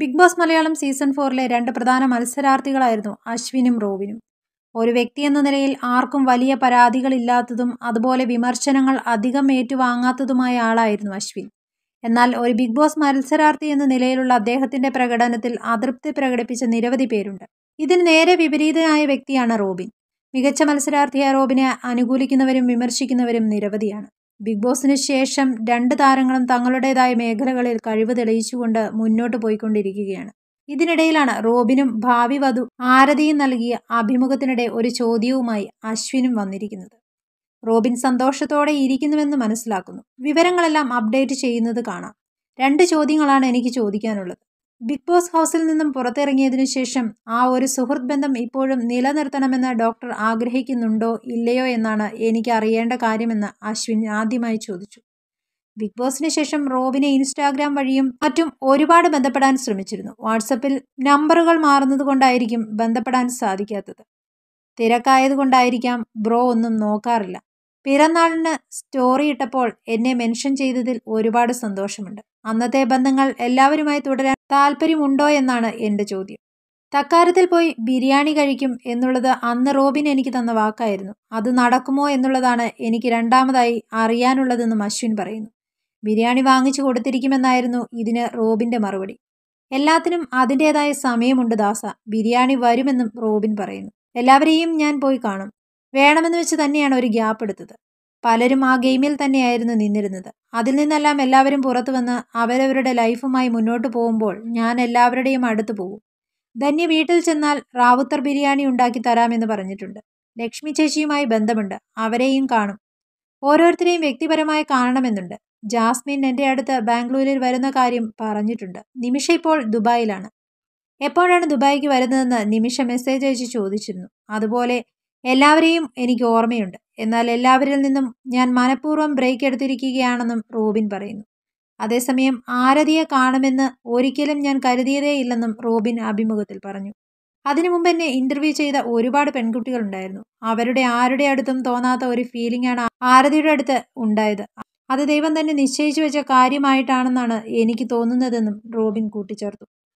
big Boss Malayalam season ഫോറിലെ രണ്ട് പ്രധാന മത്സരാർത്ഥികളായിരുന്നു അശ്വിനും റോവിനും ഒരു വ്യക്തി എന്ന നിലയിൽ ആർക്കും വലിയ പരാതികളില്ലാത്തതും അതുപോലെ വിമർശനങ്ങൾ അധികം ഏറ്റുവാങ്ങാത്തതുമായ ആളായിരുന്നു അശ്വിൻ എന്നാൽ ഒരു ബിഗ് ബോസ് മത്സരാർത്ഥി എന്ന നിലയിലുള്ള അദ്ദേഹത്തിന്റെ പ്രകടനത്തിൽ അതൃപ്തി പ്രകടിപ്പിച്ച നിരവധി പേരുണ്ട് ഇതിന് നേരെ വിപരീതനായ വ്യക്തിയാണ് റോബിൻ മികച്ച മത്സരാർത്ഥിയായ റോബിനെ അനുകൂലിക്കുന്നവരും വിമർശിക്കുന്നവരും നിരവധിയാണ് ബിഗ് ബോസിന് ശേഷം രണ്ട് താരങ്ങളും തങ്ങളുടേതായ മേഖലകളിൽ കഴിവ് തെളിയിച്ചുകൊണ്ട് മുന്നോട്ട് പോയിക്കൊണ്ടിരിക്കുകയാണ് ഇതിനിടയിലാണ് റോബിനും ഭാവി വധു ആരതിയും നൽകിയ അഭിമുഖത്തിനിടെ ഒരു ചോദ്യവുമായി അശ്വിനും വന്നിരിക്കുന്നത് റോബിൻ സന്തോഷത്തോടെ ഇരിക്കുന്നുവെന്ന് മനസ്സിലാക്കുന്നു വിവരങ്ങളെല്ലാം അപ്ഡേറ്റ് ചെയ്യുന്നത് കാണാം രണ്ട് ചോദ്യങ്ങളാണ് എനിക്ക് ചോദിക്കാനുള്ളത് ബിഗ് ബോസ് ഹൗസിൽ നിന്നും പുറത്തിറങ്ങിയതിനു ശേഷം ആ ഒരു സുഹൃത്ത് ബന്ധം ഇപ്പോഴും നിലനിർത്തണമെന്ന് ഡോക്ടർ ആഗ്രഹിക്കുന്നുണ്ടോ ഇല്ലയോ എന്നാണ് എനിക്ക് അറിയേണ്ട കാര്യമെന്ന് അശ്വിൻ ആദ്യമായി ചോദിച്ചു ബിഗ് ബോസിന് ശേഷം റോബിനെ ഇൻസ്റ്റാഗ്രാം വഴിയും മറ്റും ഒരുപാട് ബന്ധപ്പെടാൻ ശ്രമിച്ചിരുന്നു വാട്സപ്പിൽ നമ്പറുകൾ കൊണ്ടായിരിക്കും ബന്ധപ്പെടാൻ സാധിക്കാത്തത് തിരക്കായതുകൊണ്ടായിരിക്കാം ബ്രോ ഒന്നും നോക്കാറില്ല പിറന്നാളിന് സ്റ്റോറി ഇട്ടപ്പോൾ എന്നെ മെൻഷൻ ചെയ്തതിൽ ഒരുപാട് സന്തോഷമുണ്ട് അന്നത്തെ ബന്ധങ്ങൾ എല്ലാവരുമായി തുടരാൻ താല്പര്യമുണ്ടോ എന്നാണ് എൻ്റെ ചോദ്യം തക്കാരത്തിൽ പോയി ബിരിയാണി കഴിക്കും എന്നുള്ളത് അന്ന് റോബിൻ എനിക്ക് തന്ന വാക്കായിരുന്നു അത് നടക്കുമോ എന്നുള്ളതാണ് എനിക്ക് രണ്ടാമതായി അറിയാനുള്ളതെന്നും അശ്വിൻ പറയുന്നു ബിരിയാണി വാങ്ങിച്ചു കൊടുത്തിരിക്കുമെന്നായിരുന്നു ഇതിന് റോബിൻ്റെ മറുപടി എല്ലാത്തിനും അതിൻ്റേതായ സമയമുണ്ട് ദാസ ബിരിയാണി വരുമെന്നും റോബിൻ പറയുന്നു എല്ലാവരെയും ഞാൻ പോയി കാണും വേണമെന്ന് വെച്ച് തന്നെയാണ് ഒരു ഗ്യാപ്പ് എടുത്തത് പലരും ആ ഗെയിമിൽ തന്നെയായിരുന്നു നിന്നിരുന്നത് അതിൽ നിന്നെല്ലാം എല്ലാവരും പുറത്തു വന്ന് അവരവരുടെ ലൈഫുമായി മുന്നോട്ട് പോകുമ്പോൾ ഞാൻ എല്ലാവരുടെയും അടുത്ത് പോകും ധന്യ വീട്ടിൽ ചെന്നാൽ റാവുത്തർ ബിരിയാണി ഉണ്ടാക്കി തരാമെന്ന് പറഞ്ഞിട്ടുണ്ട് ലക്ഷ്മി ചേച്ചിയുമായി ബന്ധമുണ്ട് അവരെയും കാണും ഓരോരുത്തരെയും വ്യക്തിപരമായി കാണണമെന്നുണ്ട് ജാസ്മിൻ എൻ്റെ അടുത്ത് ബാംഗ്ലൂരിൽ വരുന്ന കാര്യം പറഞ്ഞിട്ടുണ്ട് നിമിഷ ഇപ്പോൾ ദുബായിലാണ് എപ്പോഴാണ് ദുബായിക്ക് വരുന്നതെന്ന് നിമിഷ മെസ്സേജ് അയച്ച് ചോദിച്ചിരുന്നു അതുപോലെ എല്ലാവരെയും എനിക്ക് ഓർമ്മയുണ്ട് എന്നാൽ എല്ലാവരിൽ നിന്നും ഞാൻ മനഃപൂർവ്വം ബ്രേക്ക് എടുത്തിരിക്കുകയാണെന്നും റോബിൻ പറയുന്നു അതേസമയം ആരതിയെ കാണുമെന്ന് ഒരിക്കലും ഞാൻ കരുതിയതേ ഇല്ലെന്നും റോബിൻ അഭിമുഖത്തിൽ പറഞ്ഞു അതിനു മുമ്പ് എന്നെ ഇന്റർവ്യൂ ചെയ്ത ഒരുപാട് പെൺകുട്ടികളുണ്ടായിരുന്നു അവരുടെ ആരുടെ അടുത്തും തോന്നാത്ത ഒരു ഫീലിംഗ് ആണ് ആരതിയുടെ അടുത്ത് ഉണ്ടായത് അത് ദൈവം തന്നെ നിശ്ചയിച്ചു വെച്ച കാര്യമായിട്ടാണെന്നാണ് എനിക്ക് തോന്നുന്നതെന്നും റോബിൻ കൂട്ടിച്ചേർത്തു